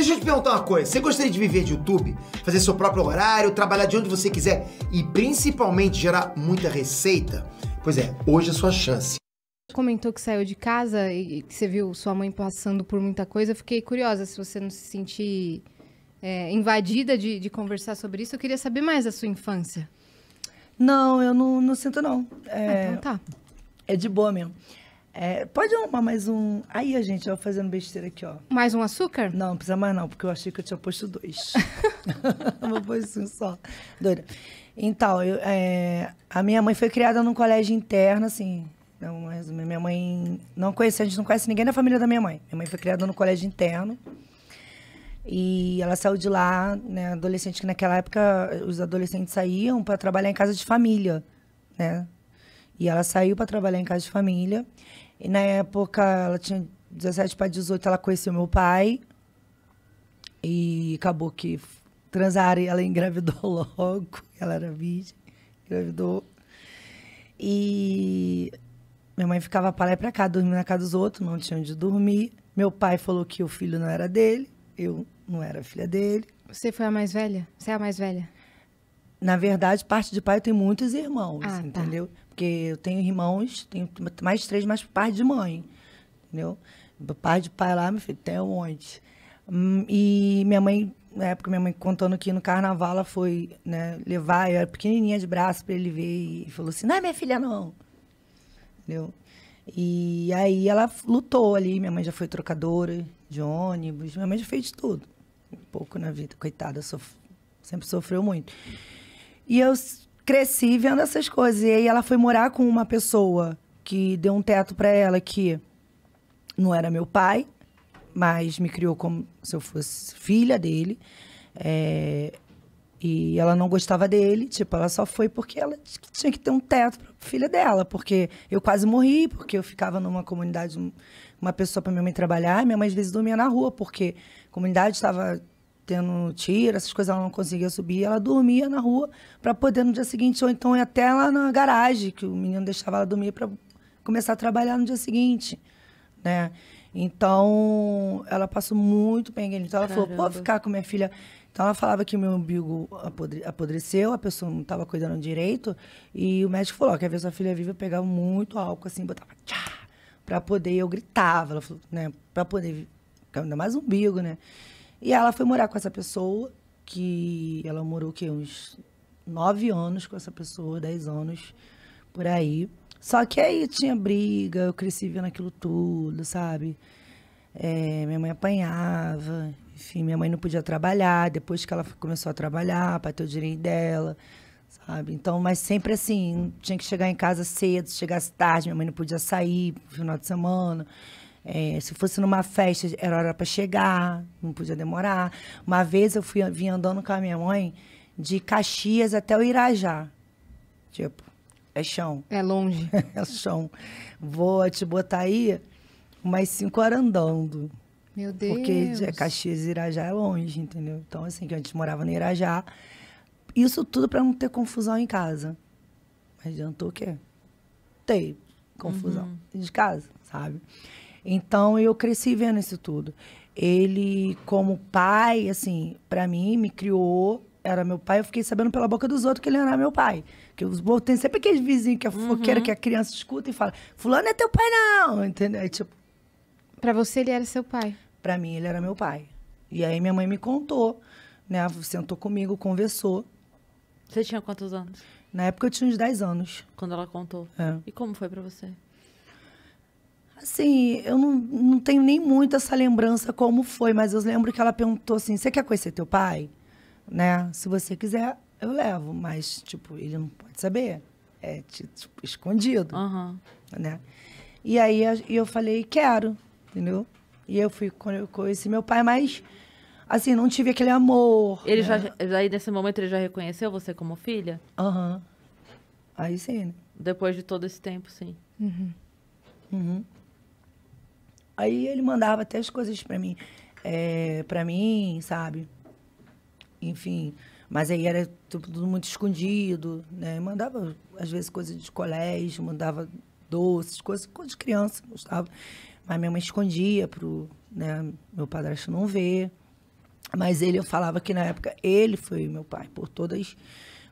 Deixa eu te perguntar uma coisa. Você gostaria de viver de YouTube? Fazer seu próprio horário, trabalhar de onde você quiser e principalmente gerar muita receita? Pois é, hoje é a sua chance. Comentou que saiu de casa e que você viu sua mãe passando por muita coisa. Eu fiquei curiosa se você não se sentir é, invadida de, de conversar sobre isso. Eu queria saber mais da sua infância. Não, eu não, não sinto, não. É, ah, então tá. É de boa mesmo. É, pode arrumar mais um. Aí, a gente, ó, fazendo besteira aqui, ó. Mais um açúcar? Não, não precisa mais não, porque eu achei que eu tinha posto dois. Vou pôr um só. Doida. Então, eu, é, a minha mãe foi criada num colégio interno, assim. Não, minha mãe não conhecia, a gente não conhece ninguém da família da minha mãe. Minha mãe foi criada no colégio interno. E ela saiu de lá, né, adolescente, que naquela época os adolescentes saíam para trabalhar em casa de família, né? E ela saiu para trabalhar em casa de família. E na época, ela tinha 17 para 18, ela conheceu meu pai. E acabou que transaram e ela engravidou logo. Ela era virgem, engravidou. E minha mãe ficava para lá e para cá, dormindo na casa dos outros, não tinha onde dormir. Meu pai falou que o filho não era dele, eu não era filha dele. Você foi a mais velha? Você é a mais velha? Na verdade, parte de pai tem muitos irmãos, ah, tá. entendeu? porque eu tenho irmãos, tenho mais três, mais par de mãe, entendeu? Par de pai lá, meu filho, tem um E minha mãe, na época, minha mãe contando que no carnaval ela foi né, levar, eu era pequenininha de braço para ele ver, e falou assim: não é minha filha, não. Entendeu? E aí ela lutou ali. Minha mãe já foi trocadora de ônibus, minha mãe já fez de tudo. Um pouco na vida, coitada, sof... sempre sofreu muito. E eu cresci vendo essas coisas. E aí ela foi morar com uma pessoa que deu um teto para ela que não era meu pai, mas me criou como se eu fosse filha dele. É... E ela não gostava dele, tipo, ela só foi porque ela tinha que ter um teto pra filha dela, porque eu quase morri, porque eu ficava numa comunidade, uma pessoa para minha mãe trabalhar, minha mãe às vezes dormia na rua, porque a comunidade estava tendo tiro, essas coisas, ela não conseguia subir. Ela dormia na rua para poder no dia seguinte, ou então ia até lá na garagem, que o menino deixava ela dormir para começar a trabalhar no dia seguinte, né? Então, ela passou muito bem. Então, ela Caramba. falou, pô, ficar com minha filha. Então, ela falava que meu umbigo apodre apodreceu, a pessoa não estava cuidando direito. E o médico falou, quer ver sua filha viva? pegava muito álcool, assim, botava tchá, pra poder, eu gritava, ela falou, né, pra poder, ainda mais umbigo, né? E ela foi morar com essa pessoa, que ela morou que uns nove anos com essa pessoa, dez anos por aí. Só que aí tinha briga, eu cresci vendo aquilo tudo, sabe? É, minha mãe apanhava, enfim, minha mãe não podia trabalhar, depois que ela começou a trabalhar, para ter o direito dela, sabe? Então, mas sempre assim, tinha que chegar em casa cedo, chegasse tarde, minha mãe não podia sair no final de semana. É, se fosse numa festa, era hora para chegar, não podia demorar. Uma vez eu fui, vim andando com a minha mãe de Caxias até o Irajá. Tipo, é chão. É longe. é chão. Vou te botar aí umas cinco horas andando. Meu Deus. Porque Caxias e Irajá é longe, entendeu? Então, assim, que a gente morava no Irajá. Isso tudo para não ter confusão em casa. Mas adiantou o quê? Ter confusão uhum. de casa, sabe? Então eu cresci vendo isso tudo. Ele, como pai, assim, para mim, me criou, era meu pai, eu fiquei sabendo pela boca dos outros que ele era meu pai. Que os tem sempre aqueles vizinhos que é uhum. que a criança escuta e fala, fulano é teu pai não, entendeu? tipo... Pra você ele era seu pai? Pra mim ele era meu pai. E aí minha mãe me contou, né, sentou comigo, conversou. Você tinha quantos anos? Na época eu tinha uns 10 anos. Quando ela contou? É. E como foi para você? Assim, eu não, não tenho nem muito essa lembrança como foi, mas eu lembro que ela perguntou assim: você quer conhecer teu pai? Né? Se você quiser, eu levo, mas, tipo, ele não pode saber. É tipo, escondido. Uhum. Né? E aí eu falei: quero, entendeu? E eu fui, eu conheci meu pai, mas assim, não tive aquele amor. Ele né? já, aí nesse momento ele já reconheceu você como filha? Aham. Uhum. Aí sim. Né? Depois de todo esse tempo, sim. Uhum. Uhum. Aí ele mandava até as coisas para mim, é, para mim, sabe? Enfim, mas aí era tudo muito escondido, né? Mandava às vezes coisas de colégio, mandava doces, coisas coisa de criança, gostava. Mas minha mãe escondia pro, né, meu padrasto não ver. Mas ele, eu falava que na época ele foi meu pai, por todas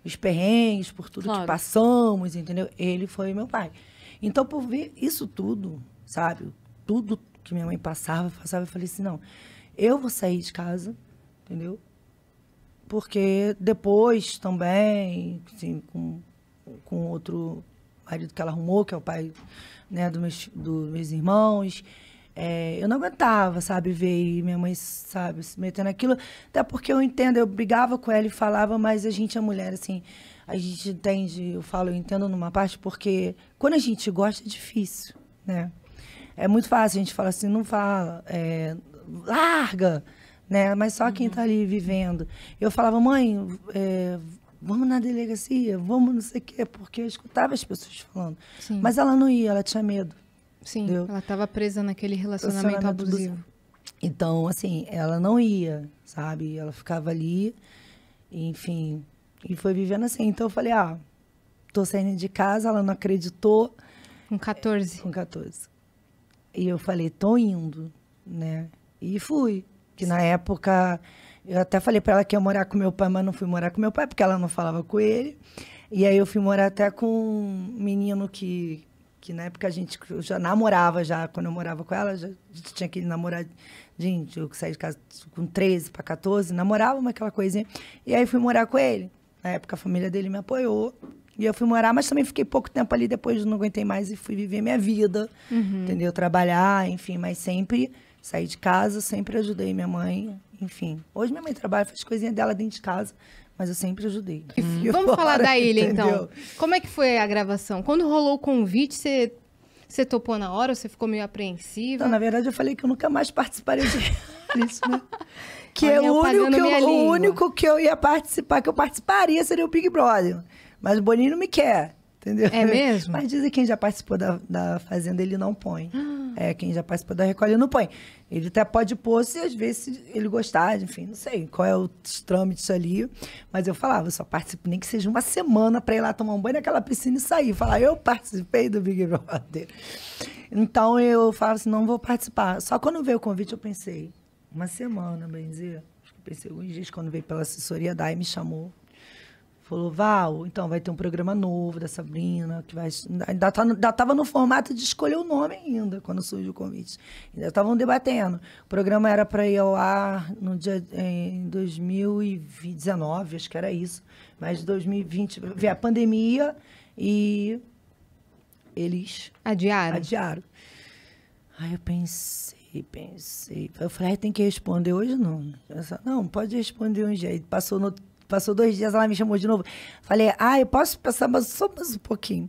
os perrengues, por tudo claro. que passamos, entendeu? Ele foi meu pai. Então, por ver isso tudo, sabe? Tudo, que minha mãe passava, passava, eu falei assim, não, eu vou sair de casa, entendeu? Porque depois também, assim, com, com outro marido que ela arrumou, que é o pai né, dos meus, do meus irmãos, é, eu não aguentava, sabe, ver minha mãe, sabe, se metendo naquilo. Até porque eu entendo, eu brigava com ela e falava, mas a gente é mulher, assim, a gente entende, eu falo, eu entendo numa parte, porque quando a gente gosta é difícil, né? É muito fácil a gente falar assim, não fala, é, larga, né? Mas só uhum. quem está ali vivendo. Eu falava, mãe, é, vamos na delegacia, vamos não sei o quê, porque eu escutava as pessoas falando. Sim. Mas ela não ia, ela tinha medo. Sim, entendeu? ela estava presa naquele relacionamento, relacionamento abusivo. abusivo. Então, assim, ela não ia, sabe? Ela ficava ali, enfim, e foi vivendo assim. Então eu falei, ah, tô saindo de casa, ela não acreditou. Com 14? Com 14. E eu falei, tô indo, né? E fui. Que na época, eu até falei para ela que ia morar com meu pai, mas não fui morar com meu pai, porque ela não falava com ele. E aí eu fui morar até com um menino que, que na época a gente já namorava, já quando eu morava com ela, já, tinha aquele namoradinho, eu saí de casa com 13 para 14, namorava uma aquela coisinha. E aí fui morar com ele. Na época a família dele me apoiou, e eu fui morar, mas também fiquei pouco tempo ali, depois não aguentei mais e fui viver minha vida, uhum. entendeu? Trabalhar, enfim, mas sempre saí de casa, sempre ajudei minha mãe, enfim. Hoje minha mãe trabalha, faz coisinha dela dentro de casa, mas eu sempre ajudei. Hum. Vamos fora, falar da ilha, então. entendeu? então. Como é que foi a gravação? Quando rolou o convite, você. Você topou na hora? Você ficou meio apreensiva? Não, na verdade, eu falei que eu nunca mais participaria de né? Que, é o, único que eu, o único que eu ia participar, que eu participaria, seria o Big Brother. Mas o Boninho não me quer. Entendeu? É mesmo? Mas dizem quem já participou da, da Fazenda, ele não põe. Ah. É, quem já participou da Record, ele não põe. Ele até pode pôr se às vezes ele gostar, enfim, não sei qual é o trâmite ali. Mas eu falava, eu só participo nem que seja uma semana para ir lá tomar um banho naquela piscina e sair. Falar, eu participei do Big Brother. Então eu falava assim, não vou participar. Só quando veio o convite eu pensei, uma semana, bem dizer. Acho que pensei alguns dias quando veio pela assessoria da me chamou. Falou, Val, então vai ter um programa novo da Sabrina, que vai. Ainda, estava tá no formato de escolher o nome ainda, quando surgiu o convite. Ainda estavam debatendo. O programa era para ir ao ar no dia, em 2019, acho que era isso. Mas 2020 veio a pandemia e eles. Adiaram. Adiaram. Aí eu pensei, pensei. Eu falei, ah, tem que responder hoje não. Falei, não, pode responder um dia. Aí passou no Passou dois dias, ela me chamou de novo. Falei, ah, eu posso passar mas só mais um pouquinho.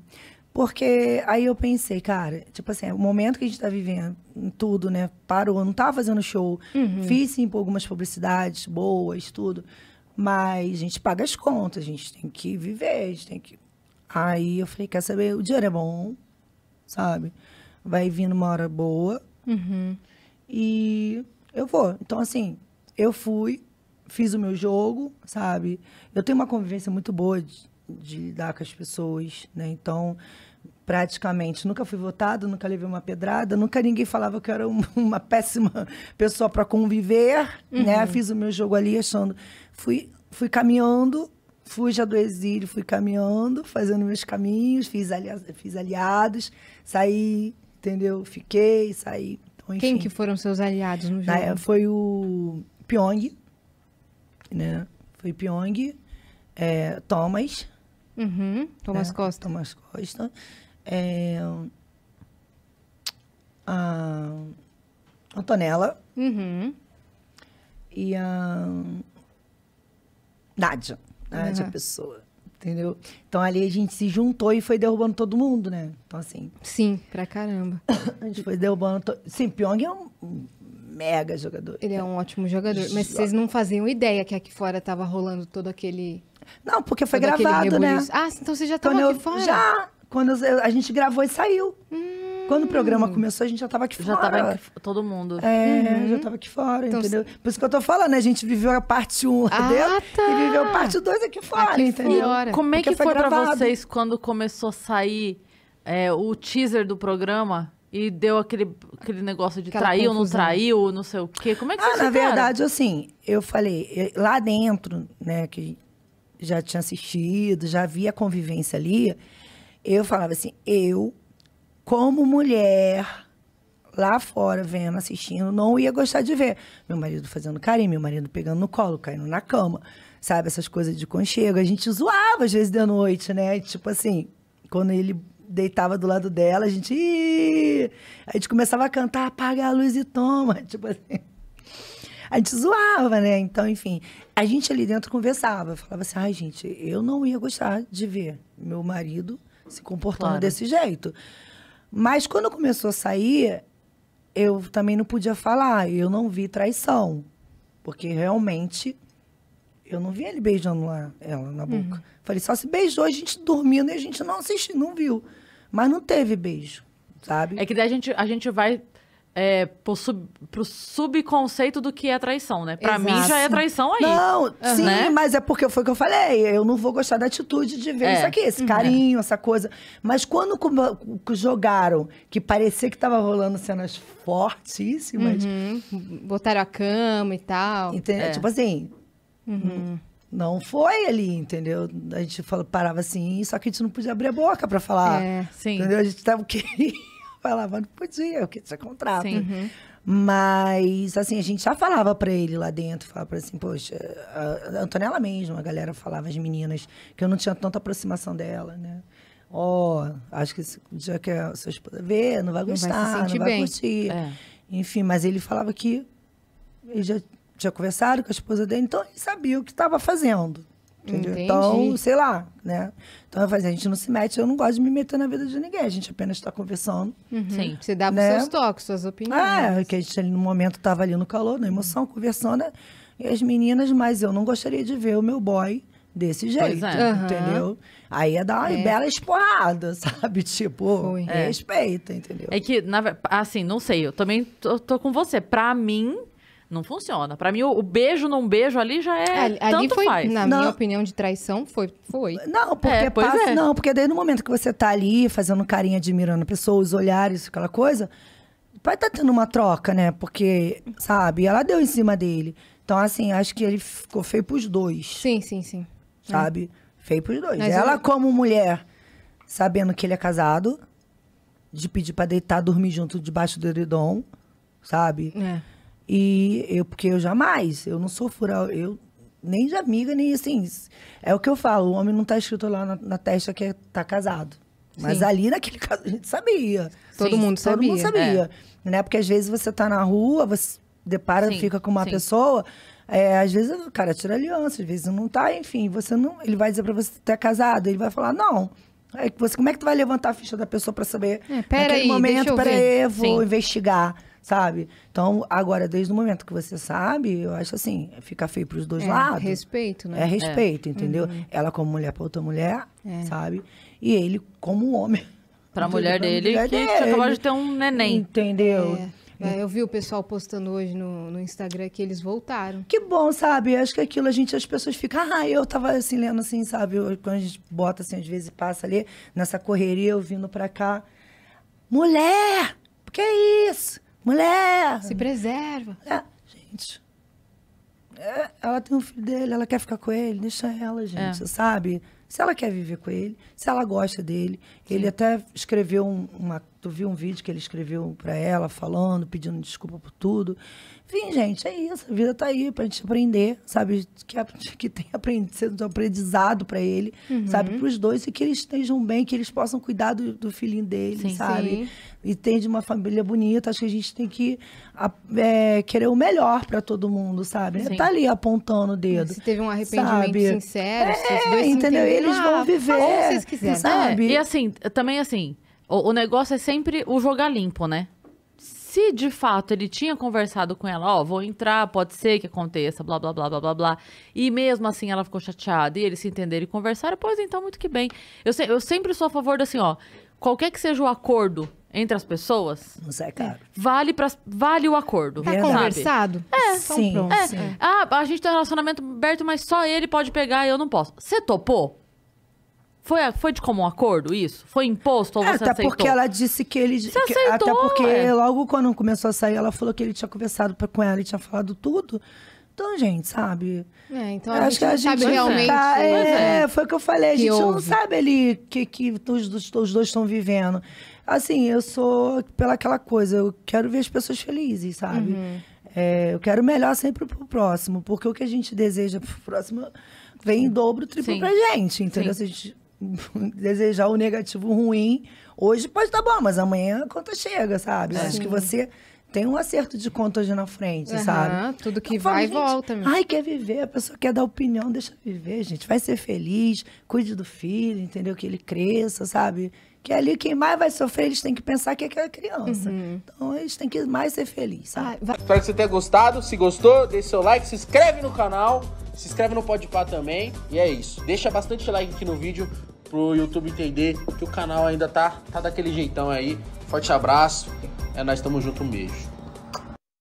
Porque aí eu pensei, cara, tipo assim, é o momento que a gente tá vivendo, tudo, né? Parou, eu não tava fazendo show. Uhum. Fiz sim algumas publicidades boas, tudo. Mas a gente paga as contas, a gente tem que viver, a gente tem que. Aí eu falei, quer saber? O dinheiro é bom, sabe? Vai vindo uma hora boa. Uhum. E eu vou. Então, assim, eu fui, fiz o meu jogo, sabe? Eu tenho uma convivência muito boa de, de lidar com as pessoas, né? Então, praticamente, nunca fui votado, nunca levei uma pedrada, nunca ninguém falava que eu era uma péssima pessoa para conviver, né? uhum. né? Fiz o meu jogo ali achando. Fui, fui caminhando fuja do exílio, fui caminhando, fazendo meus caminhos, fiz, ali, fiz aliados, saí, entendeu? Fiquei, saí. Então, Quem que foram seus aliados no jogo? Foi o Pyong, né? Foi Pyong, é, Thomas. Uhum. Thomas né? Costa. Thomas Costa. É, a Antonella. Uhum. E a Nádia. Nádia uhum. Pessoa entendeu? Então ali a gente se juntou e foi derrubando todo mundo, né? Então assim. Sim, pra caramba. A gente foi derrubando. To... Sim, Pyong é um mega jogador. Ele é um ótimo jogador. Mas Joga. vocês não faziam ideia que aqui fora tava rolando todo aquele. Não, porque foi gravado, né? Ah, então você já tava quando aqui eu, fora? Já. Quando eu, a gente gravou e saiu. Hum. Quando o programa começou, a gente já tava aqui já fora. Já tava aqui, todo mundo. É, uhum. já tava aqui fora, então, entendeu? Por isso que eu tô falando, né? a gente viveu a parte 1 um ah, dentro tá. e viveu a parte 2 aqui fora, aqui entendeu? Fora. Como é que foi, foi pra vocês quando começou a sair é, o teaser do programa? E deu aquele, aquele negócio de Aquela traiu, confusão. não traiu, não sei o quê. Como é que ah, você Na verdade, assim, eu falei, lá dentro, né, que já tinha assistido, já havia convivência ali, eu falava assim, eu, como mulher, lá fora, vendo, assistindo, não ia gostar de ver. Meu marido fazendo carinho, meu marido pegando no colo, caindo na cama, sabe? Essas coisas de conchego. A gente zoava, às vezes, de noite, né? Tipo assim, quando ele deitava do lado dela, a gente. Ih! A gente começava a cantar, apaga a luz e toma. Tipo assim. A gente zoava, né? Então, enfim. A gente ali dentro conversava. Falava assim: ai, gente, eu não ia gostar de ver meu marido se comportando claro. desse jeito. Mas quando começou a sair, eu também não podia falar. Eu não vi traição. Porque realmente eu não vi ele beijando lá, ela na boca. Uhum. Falei, só se beijou, a gente dormindo e a gente não assistiu, não viu. Mas não teve beijo, sabe? É que daí a gente, a gente vai é, pro, sub, pro subconceito do que é traição, né? Pra Exato. mim já é traição aí. Não, uhum. sim, né? mas é porque foi o que eu falei. Eu não vou gostar da atitude de ver é. isso aqui, esse uhum. carinho, uhum. essa coisa. Mas quando jogaram, que parecia que tava rolando cenas fortíssimas. Uhum. Botaram a cama e tal. Entendeu? É. Tipo assim, Uhum. Não foi ali, entendeu? A gente fala, parava assim, só que a gente não podia abrir a boca para falar. É, sim. Entendeu? A gente tava o quê? falava, não podia, porque tinha contrato. Sim. Uhum. Mas, assim, a gente já falava para ele lá dentro, falava pra assim, poxa, a Antonella mesmo, a galera falava, as meninas, que eu não tinha tanta aproximação dela, né? Ó, oh, acho que esse dia que a sua esposa ver, não vai gostar, não vai, se não vai curtir. É. Enfim, mas ele falava que ele já tinha conversado com a esposa dele, então ele sabia o que estava fazendo. entendeu Então, sei lá, né? Então eu falei, a gente não se mete, eu não gosto de me meter na vida de ninguém, a gente apenas está conversando. Uhum. Sim. Você dá né? seus toques, suas opiniões. É, que a gente no momento estava ali no calor, na emoção, conversando. E as meninas, mas eu não gostaria de ver o meu boy desse jeito, é. entendeu? Uhum. Aí ia dar uma é. bela esporrada, sabe? Tipo, é. respeita, entendeu? É que, na, assim, não sei, eu também tô, tô com você. Pra mim, não funciona. Para mim, o, o, beijo num beijo ali já é. Ali, tanto foi, faz. na não. minha opinião, de traição, foi. foi. Não, porque é, passa, é. não, porque desde no momento que você tá ali fazendo carinho, admirando a pessoa, os olhares, aquela coisa, vai estar tá tendo uma troca, né? Porque, sabe, ela deu em cima dele. Então, assim, acho que ele ficou feio pros dois. Sim, sim, sim. Sabe? É. Feio pros dois. Mas ela, eu... como mulher, sabendo que ele é casado, de pedir pra deitar, dormir junto debaixo do edredom, sabe? É. E eu, porque eu jamais, eu não sou fural, eu nem de amiga, nem assim. É o que eu falo, o homem não tá escrito lá na, na testa que é, tá casado. Mas Sim. ali naquele caso a gente sabia. Todo Sim, mundo sabia. Todo mundo sabia. É. Né? Porque às vezes você tá na rua, você depara, Sim. fica com uma pessoa. É, às vezes o cara tira aliança, às vezes não tá, enfim, você não. Ele vai dizer pra você que tá é casado, ele vai falar, não. Aí é você, como é que tu vai levantar a ficha da pessoa para saber? É, pera naquele aí, momento, peraí, eu, eu vou investigar sabe? Então, agora, desde o momento que você sabe, eu acho assim, fica feio para os dois é, lados. É respeito, né? É respeito, é. entendeu? Uhum. Ela como mulher para outra mulher, é. sabe? E ele como homem. Para a mulher dele, mulher que dele. acabou de ter um neném. Entendeu? É. é, eu vi o pessoal postando hoje no, no, Instagram que eles voltaram. Que bom, sabe? Acho que aquilo a gente, as pessoas ficam, ah, eu tava assim, lendo assim, sabe? Quando a gente bota assim, às vezes passa ali, nessa correria, eu vindo pra cá. Mulher! Que é isso? mulher. Se preserva. É, gente. É, ela tem um filho dele, ela quer ficar com ele, deixa ela, gente, é. sabe? Se ela quer viver com ele, se ela gosta dele. Ele até escreveu uma. Tu viu um vídeo que ele escreveu para ela, falando, pedindo desculpa por tudo. Enfim, gente, é isso. A vida tá aí pra gente aprender, sabe? Que, que tem aprendido, aprendizado para ele, uhum. sabe? Pros dois. E que eles estejam bem, que eles possam cuidar do, do filhinho dele, sim, sabe? Sim. E tem de uma família bonita. Acho que a gente tem que é, querer o melhor para todo mundo, sabe? Sim. Tá ali apontando o dedo. Se teve um arrependimento sabe? sincero, é, se os dois é, entendeu? Entenderam. Eles vão ah, viver. Ah, vocês quiserem. Sabe? É, e assim, também assim, o, o negócio é sempre o jogar limpo, né? se de fato ele tinha conversado com ela, ó, oh, vou entrar, pode ser que aconteça, blá, blá, blá, blá, blá, blá, e mesmo assim ela ficou chateada e eles se entenderam e conversaram, pois então, muito que bem. Eu, se, eu sempre sou a favor do assim, ó, qualquer que seja o acordo entre as pessoas. não é caro. Vale, pra, vale o acordo. Tá conversado? É. Então sim, então, pronto. É. sim. Ah, a gente tem um relacionamento aberto, mas só ele pode pegar e eu não posso. Você topou? Foi, foi de comum acordo isso? Foi imposto ou você até aceitou? porque ela disse que ele... Você que, aceitou, Até porque é. logo quando começou a sair, ela falou que ele tinha conversado pra, com ela e tinha falado tudo. Então, gente, sabe? É, então a acho gente que a gente realmente. Tá, é, é, foi o que eu falei, a gente não sabe ali o que, que os, os dois estão vivendo. Assim, eu sou pelaquela coisa, eu quero ver as pessoas felizes, sabe? Uhum. É, eu quero melhor sempre pro próximo, porque o que a gente deseja pro próximo vem em dobro, triplo Sim. pra gente, entendeu? Sim. Se a gente desejar o negativo ruim. Hoje pode estar tá bom, mas amanhã a conta chega, sabe? É. Acho que você tem um acerto de conta hoje na frente, uhum, sabe? Tudo que vai gente, volta. Mesmo. Ai, quer viver, a pessoa quer dar opinião, deixa viver, gente. Vai ser feliz, cuide do filho, entendeu? Que ele cresça, sabe? que é ali quem mais vai sofrer, eles têm que pensar que é aquela criança. Uhum. Então eles têm que mais ser felizes. Ah, Espero que você tenha gostado. Se gostou, deixe seu like, se inscreve no canal, se inscreve no Podpah também. E é isso. Deixa bastante like aqui no vídeo pro YouTube entender que o canal ainda tá, tá daquele jeitão aí. Forte abraço. É nós, tamo junto, um beijo.